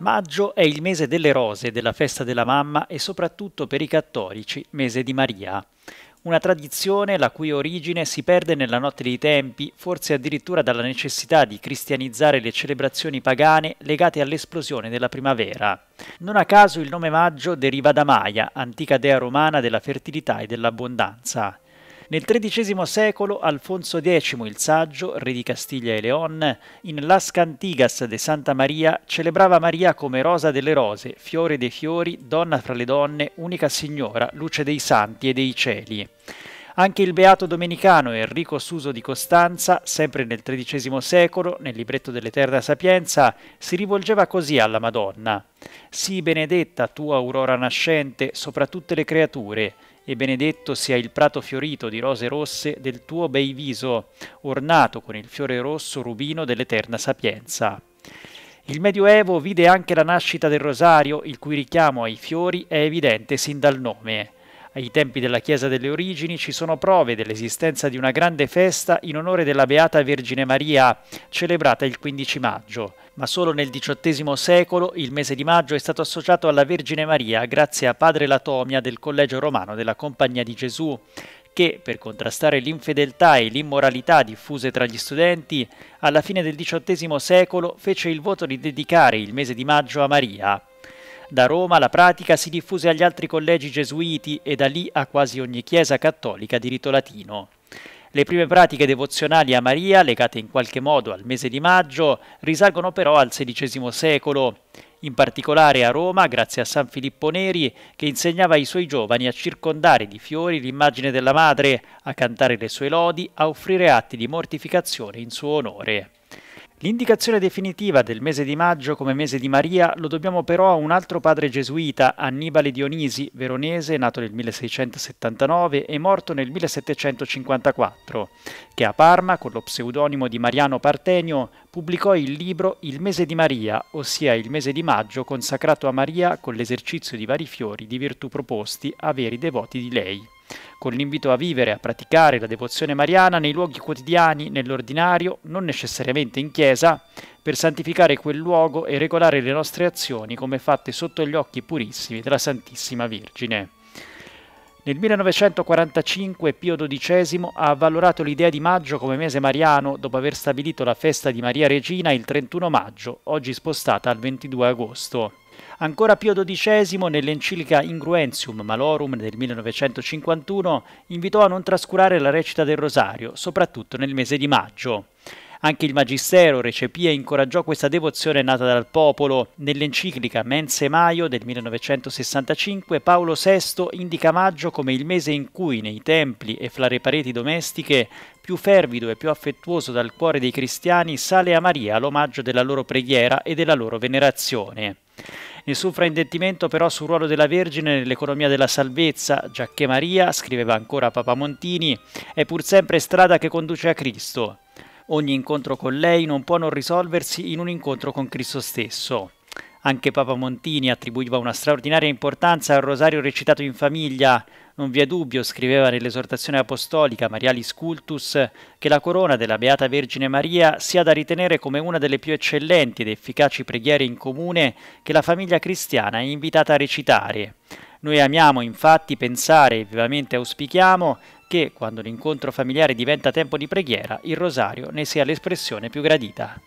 Maggio è il mese delle rose, della festa della mamma e soprattutto per i cattolici mese di Maria. Una tradizione la cui origine si perde nella notte dei tempi, forse addirittura dalla necessità di cristianizzare le celebrazioni pagane legate all'esplosione della primavera. Non a caso il nome Maggio deriva da Maia, antica dea romana della fertilità e dell'abbondanza. Nel XIII secolo Alfonso X il Saggio, re di Castiglia e Leon, in Las Cantigas de Santa Maria celebrava Maria come rosa delle rose, fiore dei fiori, donna fra le donne, unica signora, luce dei santi e dei cieli. Anche il beato domenicano Enrico Suso di Costanza, sempre nel XIII secolo, nel libretto dell'Eterna Sapienza, si rivolgeva così alla Madonna. Sii benedetta tu aurora nascente sopra tutte le creature, e benedetto sia il prato fiorito di rose rosse del tuo bei viso, ornato con il fiore rosso rubino dell'Eterna Sapienza. Il Medioevo vide anche la nascita del rosario, il cui richiamo ai fiori è evidente sin dal nome. Ai tempi della Chiesa delle origini ci sono prove dell'esistenza di una grande festa in onore della Beata Vergine Maria, celebrata il 15 maggio. Ma solo nel XVIII secolo il mese di maggio è stato associato alla Vergine Maria grazie a Padre Latomia del Collegio Romano della Compagnia di Gesù, che, per contrastare l'infedeltà e l'immoralità diffuse tra gli studenti, alla fine del XVIII secolo fece il voto di dedicare il mese di maggio a Maria. Da Roma la pratica si diffuse agli altri collegi gesuiti e da lì a quasi ogni chiesa cattolica di rito latino. Le prime pratiche devozionali a Maria, legate in qualche modo al mese di maggio, risalgono però al XVI secolo, in particolare a Roma grazie a San Filippo Neri che insegnava ai suoi giovani a circondare di fiori l'immagine della madre, a cantare le sue lodi, a offrire atti di mortificazione in suo onore. L'indicazione definitiva del mese di maggio come mese di Maria lo dobbiamo però a un altro padre gesuita, Annibale Dionisi, veronese, nato nel 1679 e morto nel 1754, che a Parma, con lo pseudonimo di Mariano Partenio, pubblicò il libro Il mese di Maria, ossia il mese di maggio consacrato a Maria con l'esercizio di vari fiori di virtù proposti a veri devoti di lei con l'invito a vivere e a praticare la devozione mariana nei luoghi quotidiani, nell'ordinario, non necessariamente in chiesa, per santificare quel luogo e regolare le nostre azioni come fatte sotto gli occhi purissimi della Santissima Vergine. Nel 1945 Pio XII ha avvalorato l'idea di maggio come mese mariano dopo aver stabilito la festa di Maria Regina il 31 maggio, oggi spostata al 22 agosto. Ancora Pio XII, nell'enciclica Ingruentium Malorum del 1951, invitò a non trascurare la recita del rosario, soprattutto nel mese di maggio. Anche il Magistero recepì e incoraggiò questa devozione nata dal popolo. Nell'enciclica Mense Maio del 1965 Paolo VI indica maggio come il mese in cui nei templi e fra le pareti domestiche più fervido e più affettuoso dal cuore dei cristiani sale a Maria l'omaggio della loro preghiera e della loro venerazione. Nessun suo fraintendimento però sul ruolo della Vergine nell'economia della salvezza, giacché Maria, scriveva ancora Papa Montini, è pur sempre strada che conduce a Cristo. Ogni incontro con lei non può non risolversi in un incontro con Cristo stesso. Anche Papa Montini attribuiva una straordinaria importanza al rosario recitato in famiglia. Non vi è dubbio, scriveva nell'esortazione apostolica Marialis Cultus, che la corona della Beata Vergine Maria sia da ritenere come una delle più eccellenti ed efficaci preghiere in comune che la famiglia cristiana è invitata a recitare. Noi amiamo infatti pensare e vivamente auspichiamo che, quando l'incontro familiare diventa tempo di preghiera, il rosario ne sia l'espressione più gradita.